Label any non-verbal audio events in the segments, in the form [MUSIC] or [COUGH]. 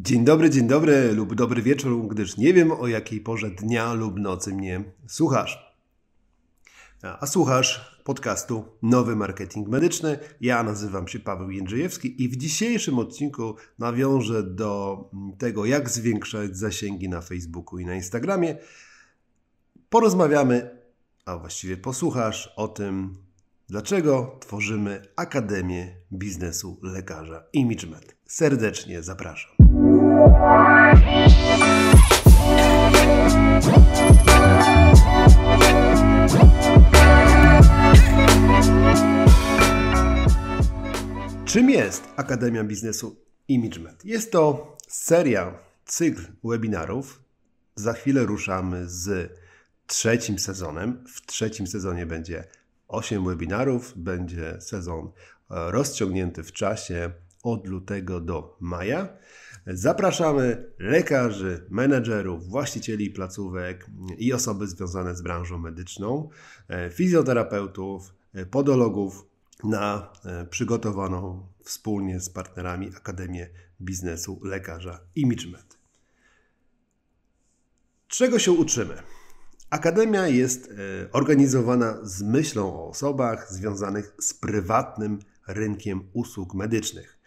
Dzień dobry, dzień dobry lub dobry wieczór, gdyż nie wiem o jakiej porze dnia lub nocy mnie słuchasz. A słuchasz podcastu Nowy Marketing Medyczny. Ja nazywam się Paweł Jędrzejewski i w dzisiejszym odcinku nawiążę do tego, jak zwiększać zasięgi na Facebooku i na Instagramie. Porozmawiamy, a właściwie posłuchasz o tym, dlaczego tworzymy Akademię Biznesu Lekarza ImageMed. Serdecznie zapraszam. Czym jest Akademia Biznesu ImageMed? Jest to seria, cykl webinarów. Za chwilę ruszamy z trzecim sezonem. W trzecim sezonie będzie 8 webinarów, będzie sezon e, rozciągnięty w czasie od lutego do maja. Zapraszamy lekarzy, menedżerów, właścicieli placówek i osoby związane z branżą medyczną, e, fizjoterapeutów, e, podologów na e, przygotowaną wspólnie z partnerami Akademię Biznesu Lekarza ImageMed. Czego się uczymy? Akademia jest organizowana z myślą o osobach związanych z prywatnym rynkiem usług medycznych,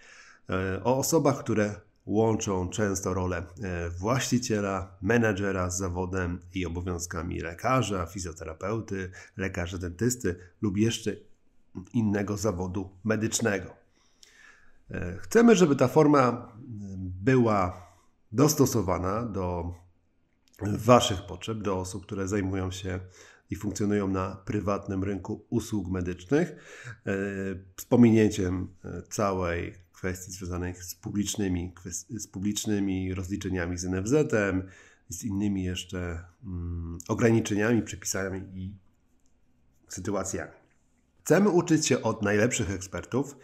o osobach, które łączą często rolę e, właściciela, menedżera z zawodem i obowiązkami lekarza, fizjoterapeuty, lekarza dentysty lub jeszcze innego zawodu medycznego. E, chcemy, żeby ta forma e, była dostosowana do Waszych potrzeb, do osób, które zajmują się i funkcjonują na prywatnym rynku usług medycznych, z pominięciem całej kwestii związanych z publicznymi, z publicznymi rozliczeniami z NFZ-em, z innymi jeszcze mm, ograniczeniami, przepisami i sytuacjami. Chcemy uczyć się od najlepszych ekspertów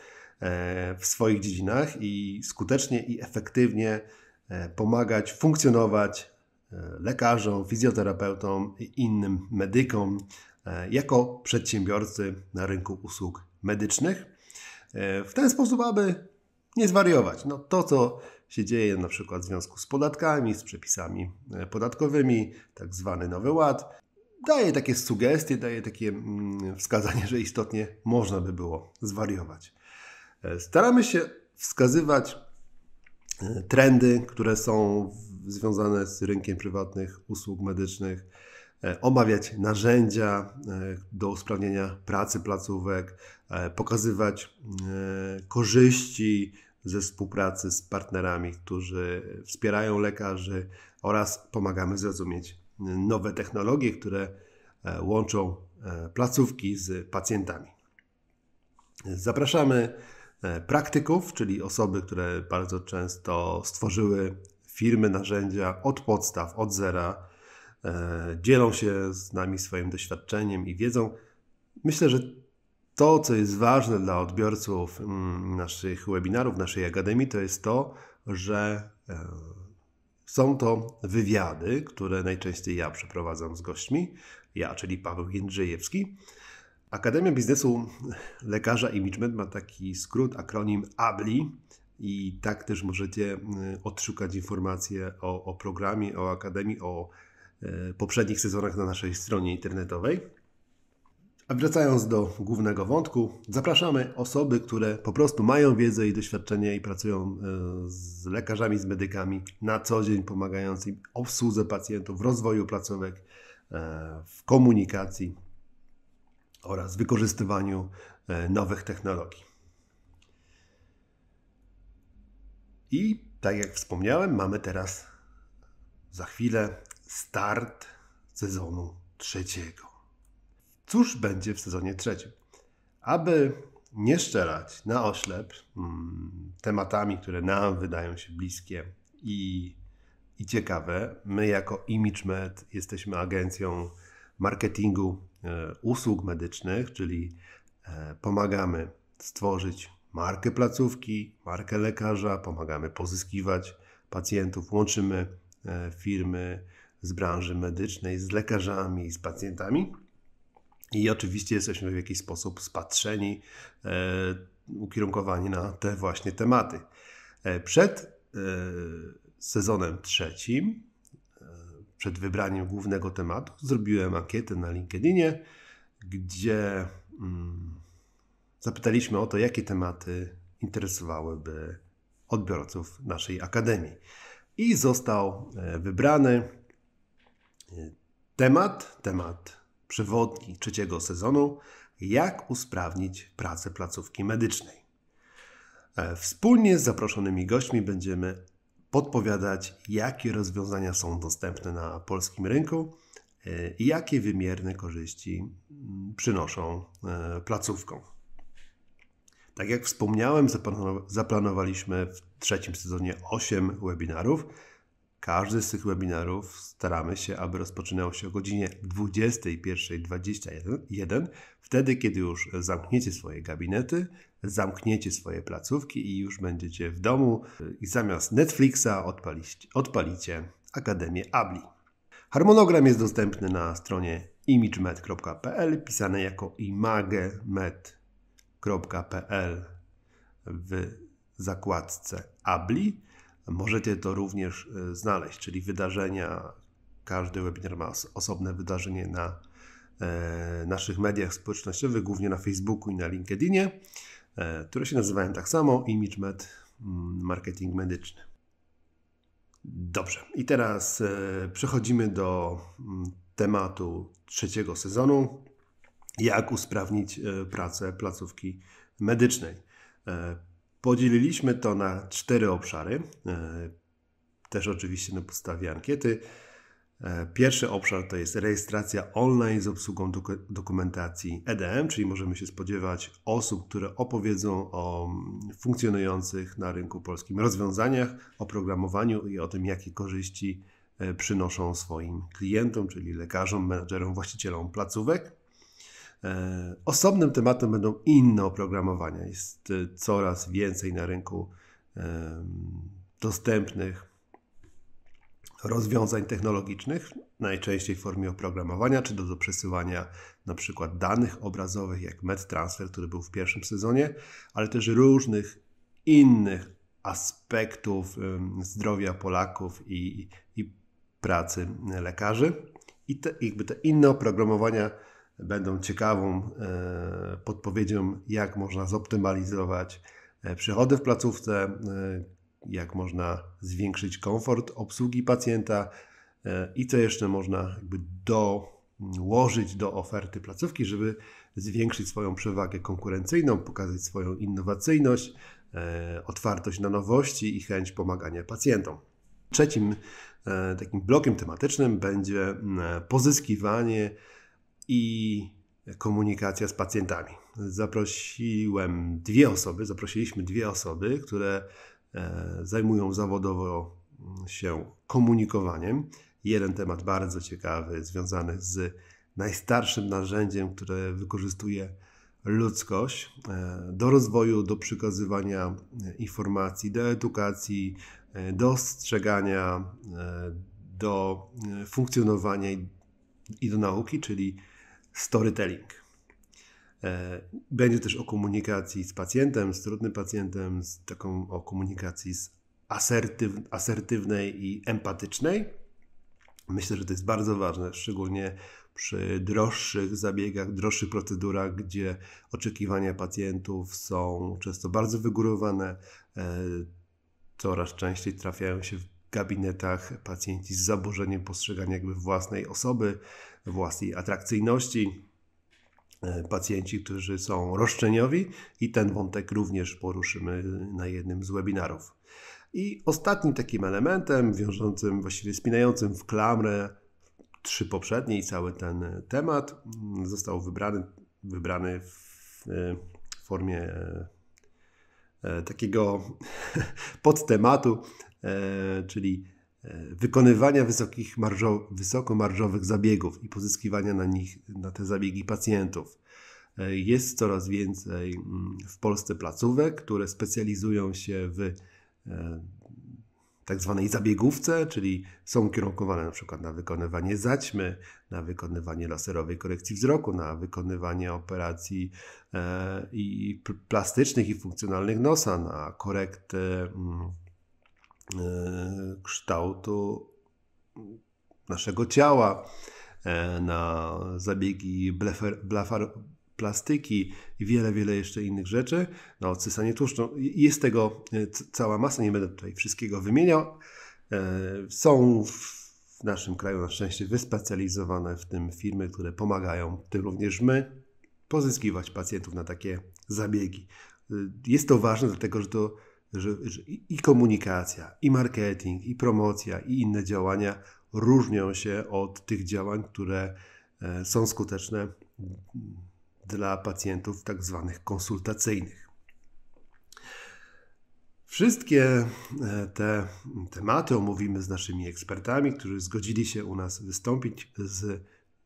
e, w swoich dziedzinach i skutecznie i efektywnie e, pomagać funkcjonować e, lekarzom, fizjoterapeutom i innym medykom jako przedsiębiorcy na rynku usług medycznych. W ten sposób, aby nie zwariować. No to, co się dzieje na przykład w związku z podatkami, z przepisami e, podatkowymi, tak zwany nowy ład, daje takie sugestie, daje takie mm, wskazanie, że istotnie można by było zwariować. E, staramy się wskazywać e, trendy, które są związane z rynkiem prywatnych usług medycznych, omawiać narzędzia do usprawnienia pracy placówek, pokazywać korzyści ze współpracy z partnerami, którzy wspierają lekarzy oraz pomagamy zrozumieć nowe technologie, które e, łączą e, placówki z pacjentami. Zapraszamy e, praktyków, czyli osoby, które bardzo często stworzyły firmy, narzędzia od podstaw, od zera, dzielą się z nami swoim doświadczeniem i wiedzą. Myślę, że to, co jest ważne dla odbiorców mm, naszych webinarów, naszej akademii, to jest to, że e, są to wywiady, które najczęściej ja przeprowadzam z gośćmi, ja, czyli Paweł Jędrzejewski. Akademia Biznesu Lekarza Imagement ma taki skrót, akronim ABLI i tak też możecie y, odszukać informacje o, o programie, o akademii, o e, poprzednich sezonach na naszej stronie internetowej. A wracając do głównego wątku, zapraszamy osoby, które po prostu mają wiedzę i doświadczenie i pracują e, z lekarzami, z medykami na co dzień, pomagając im w obsłudze pacjentów, w rozwoju placówek, e, w komunikacji oraz wykorzystywaniu e, nowych technologii. I tak jak wspomniałem, mamy teraz za chwilę start sezonu trzeciego cóż będzie w sezonie trzecim. Aby nie szczerać na oślep mm, tematami, które nam wydają się bliskie i, i ciekawe, my jako ImageMed jesteśmy agencją marketingu e, usług medycznych, czyli e, pomagamy stworzyć markę placówki, markę lekarza, pomagamy pozyskiwać pacjentów, łączymy e, firmy z branży medycznej z lekarzami, z pacjentami. I oczywiście jesteśmy w jakiś sposób spatrzeni, e, ukierunkowani na te właśnie tematy. E, przed e, sezonem trzecim, przed wybraniem głównego tematu, zrobiłem ankietę na LinkedInie, gdzie mm, zapytaliśmy o to, jakie tematy interesowałyby odbiorców naszej akademii. I został wybrany temat, temat przewodni trzeciego sezonu Jak usprawnić pracę placówki medycznej. E, wspólnie z zaproszonymi gośćmi będziemy podpowiadać, jakie rozwiązania są dostępne na polskim rynku e, i jakie wymierne korzyści przynoszą e, placówkom. Tak jak wspomniałem, zaplanowaliśmy w trzecim sezonie 8 webinarów każdy z tych webinarów staramy się, aby rozpoczynał się o godzinie 21.21, wtedy kiedy już zamkniecie swoje gabinety, zamkniecie swoje placówki i już będziecie w domu i zamiast Netflixa odpalić, odpalicie Akademię Abli. Harmonogram jest dostępny na stronie imagemed.pl, pisane jako imagemed.pl w zakładce Abli. Możecie to również e, znaleźć, czyli wydarzenia. Każdy webinar ma osobne wydarzenie na e, naszych mediach społecznościowych, głównie na Facebooku i na LinkedInie, e, które się nazywają tak samo ImageMed mm, Marketing Medyczny. Dobrze, i teraz przechodzimy do mm, tematu trzeciego sezonu: jak usprawnić pracę placówki medycznej. Podzieliliśmy to na cztery obszary, e, też oczywiście na podstawie ankiety. E, pierwszy obszar to jest rejestracja online z obsługą dokumentacji EDM, czyli możemy się spodziewać osób, które opowiedzą o mm, funkcjonujących na rynku polskim rozwiązaniach, oprogramowaniu i o tym, jakie korzyści e, przynoszą swoim klientom, czyli lekarzom, menedżerom, właścicielom placówek. E, osobnym tematem będą inne oprogramowania. Jest e, coraz więcej na rynku e, dostępnych rozwiązań technologicznych, najczęściej w formie oprogramowania, czy do, przesyłania na przykład danych obrazowych, jak MedTransfer, który był w pierwszym sezonie, ale też różnych innych aspektów zdrowia Polaków i, i pracy lekarzy. I te, jakby te inne oprogramowania będą ciekawą e, podpowiedzią, jak można zoptymalizować e, przychody w placówce, e, jak można zwiększyć komfort obsługi pacjenta i co jeszcze można jakby dołożyć do oferty placówki, żeby zwiększyć swoją przewagę konkurencyjną, pokazać swoją innowacyjność, otwartość na nowości i chęć pomagania pacjentom. Trzecim takim blokiem tematycznym będzie mm, pozyskiwanie i komunikacja z pacjentami. Zaprosiłem dwie osoby, zaprosiliśmy dwie osoby, które e, zajmują zawodowo mm, się komunikowaniem. Jeden temat bardzo ciekawy, związany z najstarszym narzędziem, które wykorzystuje ludzkość e, do rozwoju, do przekazywania e, informacji, do edukacji, do ostrzegania, do funkcjonowania i do nauki, czyli storytelling. E, będzie też o komunikacji z pacjentem, z trudnym pacjentem, z taką o komunikacji z asertyw, asertywnej i empatycznej. Myślę, że to jest bardzo ważne, szczególnie przy droższych zabiegach, droższych procedurach, gdzie oczekiwania pacjentów są często bardzo wygórowane. E, coraz częściej trafiają się gabinetach pacjenci z zaburzeniem postrzegania jakby własnej osoby, własnej atrakcyjności, e, pacjenci, którzy są roszczeniowi i ten wątek również poruszymy na jednym z webinarów. I ostatnim takim elementem wiążącym, właściwie spinającym w klamrę trzy poprzednie i cały ten temat mm, został wybrany, wybrany w e, formie e, takiego [LAUGHS] podtematu E, czyli e, wykonywania wysokich marżo, wysokomarżowych zabiegów i pozyskiwania na nich, na te zabiegi pacjentów. E, jest coraz więcej mm, w Polsce placówek, które specjalizują się w tak zwanej zabiegówce, czyli są ukierunkowane na przykład na wykonywanie zaćmy, na wykonywanie laserowej korekcji wzroku, na wykonywanie operacji i plastycznych i funkcjonalnych nosa, na korektę mm, E, kształtu naszego ciała, e, na zabiegi blefer, plastyki i wiele, wiele jeszcze innych rzeczy, na no, odsysanie tłuszczu. Jest tego e, cała masa, nie będę tutaj wszystkiego wymieniał. Są w naszym kraju na szczęście wyspecjalizowane w tym firmy, które pomagają, tym również my, pozyskiwać pacjentów na takie zabiegi. Jest to ważne, dlatego że to że, że i komunikacja, i marketing, i promocja, i inne działania różnią się od tych działań, które e, są skuteczne dla pacjentów tak zwanych konsultacyjnych. Wszystkie e, te tematy omówimy z naszymi ekspertami, którzy zgodzili się u nas wystąpić z,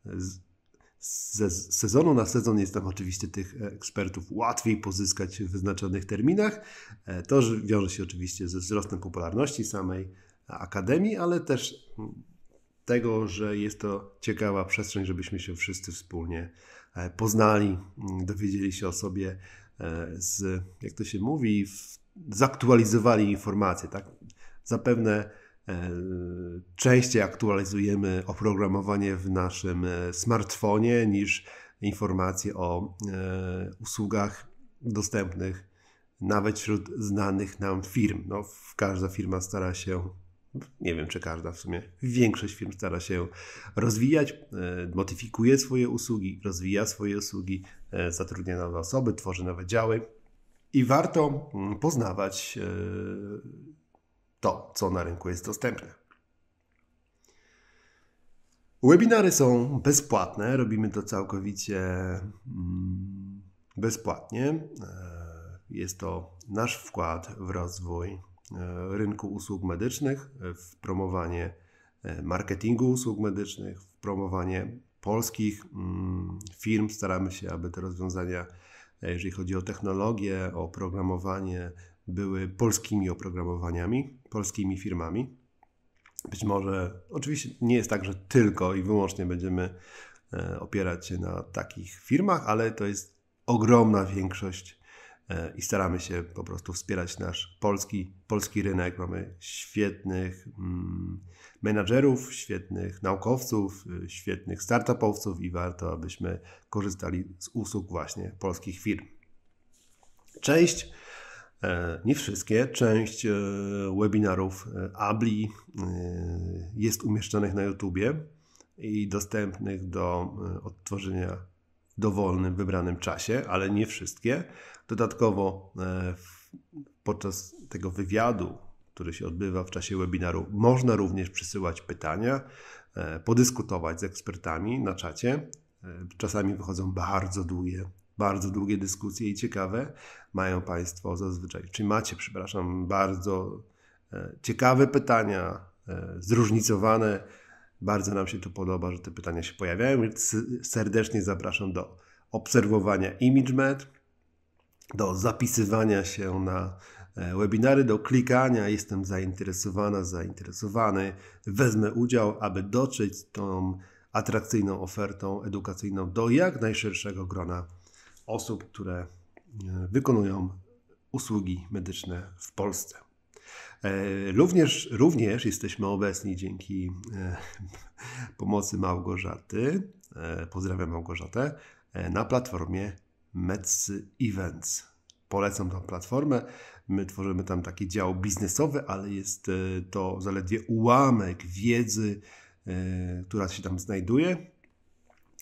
z z sezonu na sezon jest tam oczywiście tych ekspertów łatwiej pozyskać w wyznaczonych terminach. E, to wiąże się oczywiście ze wzrostem popularności samej akademii, ale też tego, że jest to ciekawa przestrzeń, żebyśmy się wszyscy wspólnie e, poznali, dowiedzieli się o sobie, e, z, jak to się mówi, zaktualizowali informacje. Tak? Zapewne E, częściej aktualizujemy oprogramowanie w naszym e, smartfonie niż informacje o e, usługach dostępnych nawet wśród znanych nam firm. No, każda firma stara się, nie wiem czy każda w sumie, większość firm stara się rozwijać, modyfikuje swoje usługi, rozwija swoje usługi, zatrudnia nowe osoby, tworzy nowe działy. I warto mm, poznawać to, co na rynku jest dostępne. Webinary są bezpłatne, robimy to całkowicie mm, bezpłatnie. E, jest to nasz wkład w rozwój e, rynku usług medycznych, e, w promowanie marketingu usług medycznych, w promowanie polskich mm, firm. Staramy się, aby te rozwiązania, jeżeli chodzi o technologię, o programowanie, były polskimi oprogramowaniami, polskimi firmami. Być może, oczywiście nie jest tak, że tylko i wyłącznie będziemy e, opierać się na takich firmach, ale to jest ogromna większość e, i staramy się po prostu wspierać nasz polski, polski rynek. Mamy świetnych mm, menadżerów, świetnych naukowców, e, świetnych startupowców i warto, abyśmy korzystali z usług właśnie polskich firm. Cześć E, nie wszystkie. Część e, webinarów e, ABLI jest umieszczonych na YouTubie i dostępnych do odtworzenia w dowolnym, wybranym czasie, ale nie wszystkie. Dodatkowo podczas tego wywiadu, który się odbywa w czasie webinaru, można również przysyłać pytania, podyskutować z ekspertami na czacie. Czasami wychodzą bardzo długie bardzo długie dyskusje i ciekawe mają Państwo zazwyczaj, czy macie, przepraszam, bardzo e, ciekawe pytania, e, zróżnicowane. Bardzo nam się to podoba, że te pytania się pojawiają, więc serdecznie zapraszam do obserwowania ImageMed, do zapisywania się na e, webinary, do klikania. Jestem zainteresowana, zainteresowany, wezmę udział, aby dotrzeć tą atrakcyjną ofertą edukacyjną do jak najszerszego grona osób, które e, wykonują usługi medyczne w Polsce. E, również, również jesteśmy obecni dzięki e, pomocy Małgorzaty. Pozdrawiam Małgorzatę na platformie Medsy Events. Polecam tą platformę. My tworzymy tam taki dział biznesowy, ale jest to zaledwie ułamek wiedzy, która się tam znajduje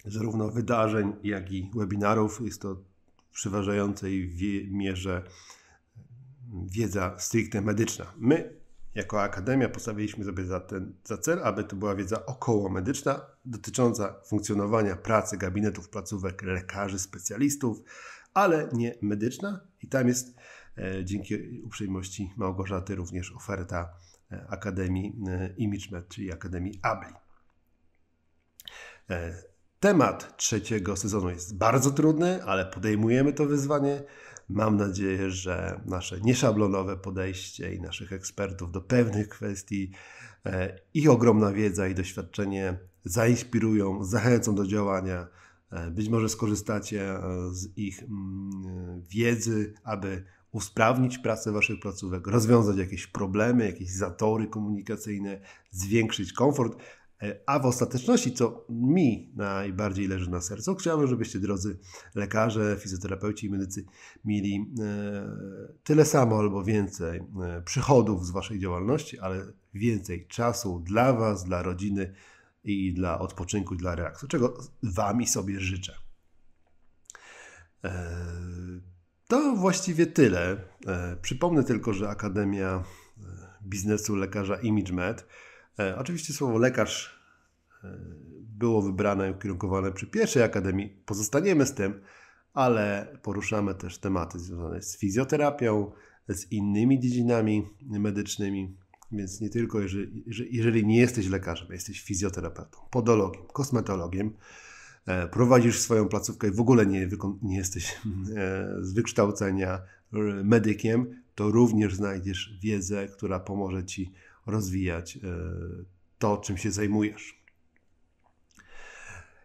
zarówno wydarzeń, jak i webinarów. Jest to w przeważającej mierze mm, wiedza stricte medyczna. My, jako akademia, postawiliśmy sobie za, ten, za cel, aby to była wiedza około medyczna, dotycząca funkcjonowania pracy gabinetów, placówek, lekarzy, specjalistów, ale nie medyczna. I tam jest e, dzięki uprzejmości Małgorzaty również oferta e, Akademii e, ImageMed, czyli Akademii ABLI. E, Temat trzeciego sezonu jest bardzo trudny, ale podejmujemy to wyzwanie. Mam nadzieję, że nasze nieszablonowe podejście i naszych ekspertów do pewnych kwestii, e, ich ogromna wiedza i doświadczenie zainspirują, zachęcą do działania. E, być może skorzystacie e, z ich mm, wiedzy, aby usprawnić pracę Waszych placówek, rozwiązać jakieś problemy, jakieś zatory komunikacyjne, zwiększyć komfort. E, a w ostateczności, co mi najbardziej leży na sercu, chciałbym, żebyście drodzy lekarze, fizjoterapeuci i medycy mieli e, tyle samo albo więcej e, przychodów z Waszej działalności, ale więcej czasu dla Was, dla rodziny i dla odpoczynku, dla relaksu, czego Wam i sobie życzę. To właściwie tyle. Przypomnę tylko, że Akademia Biznesu Lekarza ImageMed E, oczywiście słowo lekarz e, było wybrane i ukierunkowane przy pierwszej akademii. Pozostaniemy z tym, ale poruszamy też tematy związane z fizjoterapią, z innymi dziedzinami medycznymi. Więc nie tylko, jeżeli, jeżeli nie jesteś lekarzem, jesteś fizjoterapeutą, podologiem, kosmetologiem, e, prowadzisz swoją placówkę i w ogóle nie, nie jesteś z wykształcenia medykiem, to również znajdziesz wiedzę, która pomoże ci rozwijać e, to, czym się zajmujesz.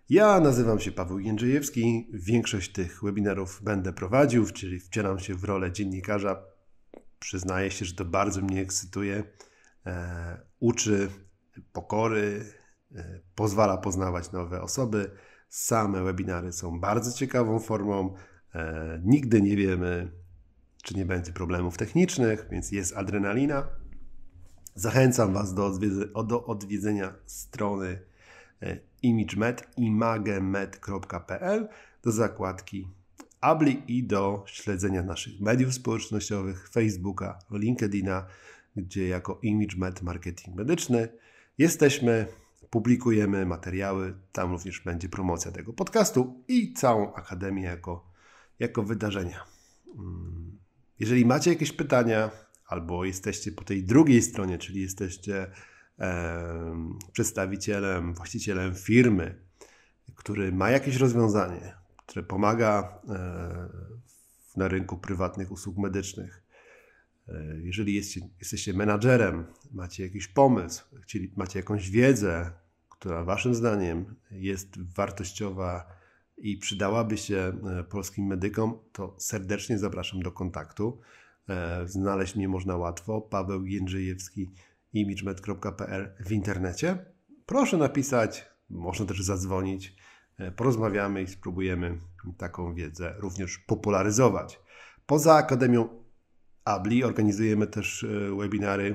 Ja nazywam się Paweł Jędrzejewski. Większość tych webinarów będę prowadził, czyli wcielam się w rolę dziennikarza. Przyznaję się, że to bardzo mnie ekscytuje. E, uczy pokory, e, pozwala poznawać nowe osoby. Same webinary są bardzo ciekawą formą. nigdy nie wiemy, czy nie będzie problemów technicznych, więc jest adrenalina. Zachęcam Was do, do odwiedzenia strony e, ImageMed, imagemed.pl, do zakładki Abli i do śledzenia naszych mediów społecznościowych, Facebooka, LinkedIna, gdzie jako ImageMed Marketing Medyczny jesteśmy, publikujemy materiały, tam również będzie promocja tego podcastu i całą Akademię jako, jako wydarzenia. Mm, jeżeli macie jakieś pytania, albo jesteście po tej drugiej stronie, czyli jesteście e, przedstawicielem, właścicielem firmy, który ma jakieś rozwiązanie, które pomaga e, na rynku prywatnych usług medycznych. E, jeżeli jesteście, jesteście menadżerem, macie jakiś pomysł, czyli macie jakąś wiedzę, która Waszym zdaniem jest wartościowa i przydałaby się e, polskim medykom, to serdecznie zapraszam do kontaktu. E, znaleźć mnie można łatwo. Paweł Jędrzejewski, imagemed.pl w internecie. Proszę napisać, można też zadzwonić. E, porozmawiamy i spróbujemy taką wiedzę również popularyzować. Poza Akademią Abli organizujemy też e, webinary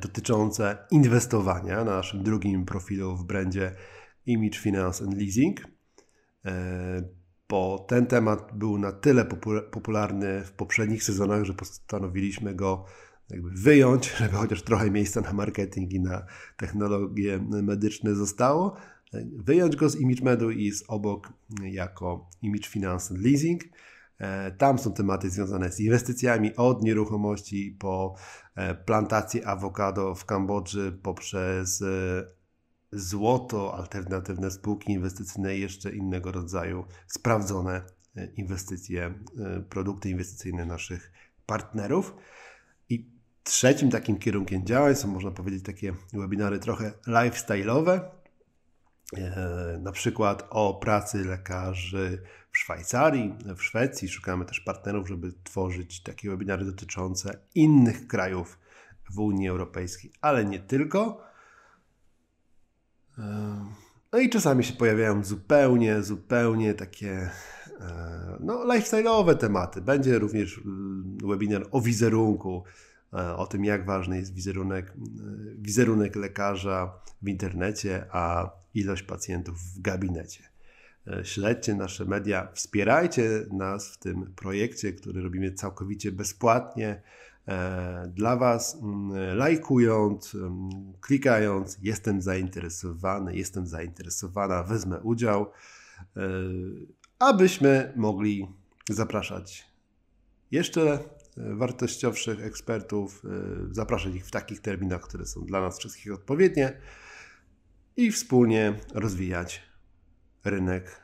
dotyczące inwestowania na naszym drugim profilu w brandzie Image Finance and Leasing bo ten temat był na tyle popularny w poprzednich sezonach, że postanowiliśmy go jakby wyjąć, [LAUGHS] żeby chociaż trochę miejsca na marketing i na technologie medyczne zostało. Wyjąć go z ImageMedu i z obok jako Image Finance Leasing. E, tam są tematy związane z inwestycjami od nieruchomości po e, plantację awokado w Kambodży poprzez e, złoto, alternatywne spółki inwestycyjne i jeszcze innego rodzaju sprawdzone e, inwestycje, e, produkty inwestycyjne naszych partnerów. I trzecim takim kierunkiem działań są, można powiedzieć, takie webinary trochę lifestyle'owe, e, na przykład o pracy lekarzy w Szwajcarii, w Szwecji. Szukamy też partnerów, żeby tworzyć takie webinary dotyczące innych krajów w Unii Europejskiej, ale nie tylko. No i czasami się pojawiają zupełnie, zupełnie takie e, no, lifestyle'owe tematy. Będzie również mm, webinar o wizerunku, e, o tym jak ważny jest wizerunek, e, wizerunek lekarza w internecie, a ilość pacjentów w gabinecie. Śledźcie nasze media, wspierajcie nas w tym projekcie, który robimy całkowicie bezpłatnie. E, dla Was, mm, lajkując, mm, klikając, jestem zainteresowany, jestem zainteresowana, wezmę udział, e, abyśmy mogli zapraszać jeszcze e, wartościowszych ekspertów, zapraszać ich w takich terminach, które są dla nas wszystkich odpowiednie i wspólnie rozwijać rynek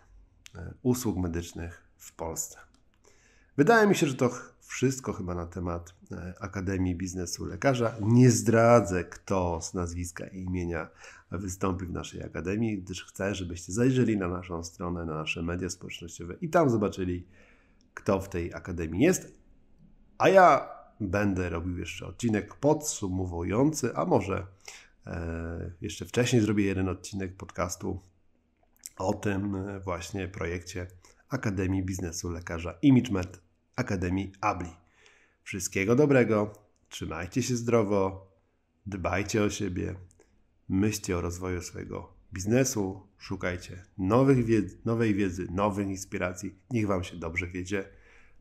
usług medycznych w Polsce. Wydaje mi się, że to wszystko chyba na temat e, Akademii Biznesu Lekarza. Nie zdradzę, kto z nazwiska i imienia wystąpi w naszej Akademii, gdyż chcę, żebyście zajrzeli na naszą stronę, na nasze media społecznościowe i tam zobaczyli, kto w tej Akademii jest. A ja będę robił jeszcze odcinek podsumowujący, a może e, jeszcze wcześniej zrobię jeden odcinek podcastu o tym e, właśnie projekcie Akademii Biznesu Lekarza ImageMed Akademii ABLI. Wszystkiego dobrego, trzymajcie się zdrowo, dbajcie o siebie, myślcie o rozwoju swojego biznesu, szukajcie nowych wiedzy, nowej wiedzy, nowych inspiracji. Niech Wam się dobrze wiedzie.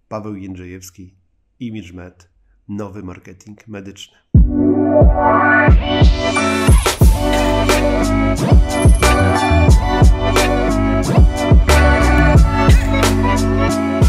Paweł Jędrzejewski, ImageMed, nowy marketing medyczny. Thank you.